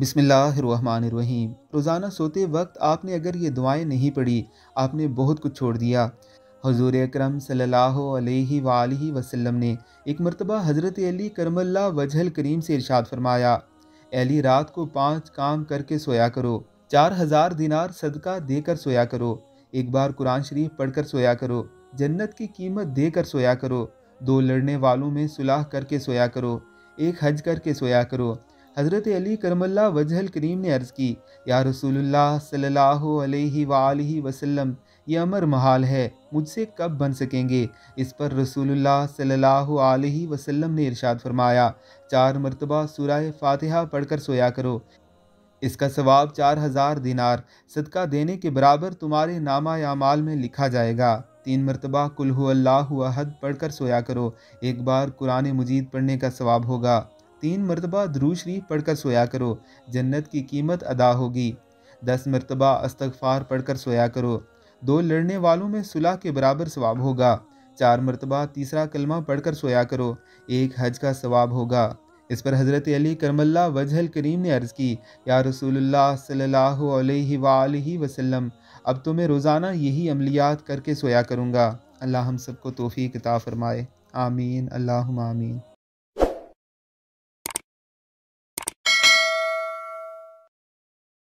बिसमीम रोज़ाना सोते वक्त आपने अगर ये दुआएं नहीं पढ़ी आपने बहुत कुछ छोड़ दिया हजूर अक्रम सल्ह अलैहि ने एक मरतबा हज़रत अली करमल्ला वजहल करीम से इरशाद फरमाया अली रात को पाँच काम करके सोया करो चार हज़ार दिनार सदका देकर सोया करो एक बार कुरान शरीफ पढ़कर सोया करो जन्नत की कीमत देकर सोया करो दो लड़ने वालों में सुलह करके सोया करो एक हज करके सोया करो हज़रत अली करमल्ला वजहल करीम ने अर्ज़ की या रसूलुल्लाह सल्लल्लाहु अलैहि वसल्लम ये अमर महाल है मुझसे कब बन सकेंगे इस पर रसूलुल्लाह सल्लल्लाहु अलैहि वसल्लम ने इरशाद फरमाया चार मरतबा सूरह फातिहा पढ़कर सोया करो इसका सवाब चार हज़ार दिनार सदका देने के बराबर तुम्हारे नामा यामाल में लिखा जाएगा तीन मरतबा कुल्हु अल्लाह अहद पढ़कर सोया करो एक बार कुरान मजीद पढ़ने का सवाब होगा तीन मरतबा द्रू पढ़ पढ़कर सोया करो जन्नत की कीमत अदा होगी दस मरतबा अस्तगफार पढ़कर सोया करो दो लड़ने वालों में सुलह के बराबर सवाब होगा चार मरतबा तीसरा कलमा पढ़कर सोया करो एक हज का स्वाब होगा इस पर हज़रत अली करमल्ला वजहल करीम ने अर्ज़ की या रसूलुल्लाह सल्लल्लाहु अलैहि वसल्लम अब तो मैं रोज़ाना यही अमलियात करके सोया करूँगा अल्लाह हम सबको तोहफी किताब फरमाए आमीन अल्लाह आमीन